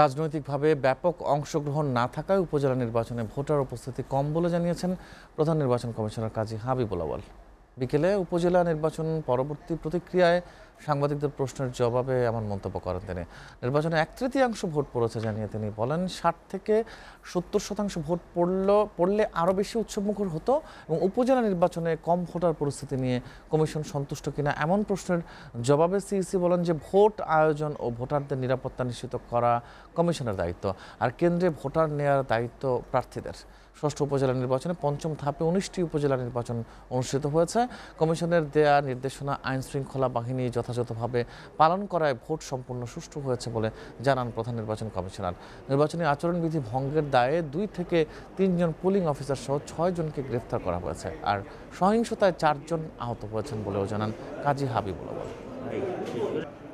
রাজনৈতিকভাবে ব্যাপক অংশগ্রহণ না থাকায় উপজেলা নির্বাচনে ভোটার উপস্থিতি কম বলে জানিয়েছেন প্রধান নির্বাচন কমিশনার কাজী হাবিবুল আওয়াল বিকেলে উপজেলা নির্বাচন পরবর্তী প্রতিক্রিয়ায় সাংবাদিকদের প্রশ্নের জবাবে এমন মন্তব্য করেন তিনি নির্বাচনে এক তৃতীয়াংশ ভোট পড়েছে জানিয়ে তিনি বলেন ষাট থেকে সত্তর শতাংশ ভোট পড়ল পড়লে আরও বেশি উৎসবমুখর হতো এবং উপজেলা নির্বাচনে কম ভোটার পরিস্থিতি নিয়ে কমিশন সন্তুষ্ট কিনা এমন প্রশ্নের জবাবে সিইসি বলেন যে ভোট আয়োজন ও ভোটারদের নিরাপত্তা নিশ্চিত করা কমিশনের দায়িত্ব আর কেন্দ্রে ভোটার নেয়ার দায়িত্ব প্রার্থীদের ষষ্ঠ উপজেলা নির্বাচনে পঞ্চম ধাপে উনিশটি উপজেলা নির্বাচন অনুষ্ঠিত হয়েছে কমিশনের দেয়া নির্দেশনা আইন শৃঙ্খলা বাহিনী যথাযথভাবে পালন করায় ভোট সম্পূর্ণ সুষ্ঠু হয়েছে বলে জানান প্রধান নির্বাচন কমিশনার নির্বাচনী আচরণবিধি ভঙ্গের দায়ে দুই থেকে তিনজন পুলিং অফিসার সহ ছয়জনকে গ্রেফতার করা হয়েছে আর সহিংসতায় চারজন আহত হয়েছেন বলেও জানান কাজী হাবিবুল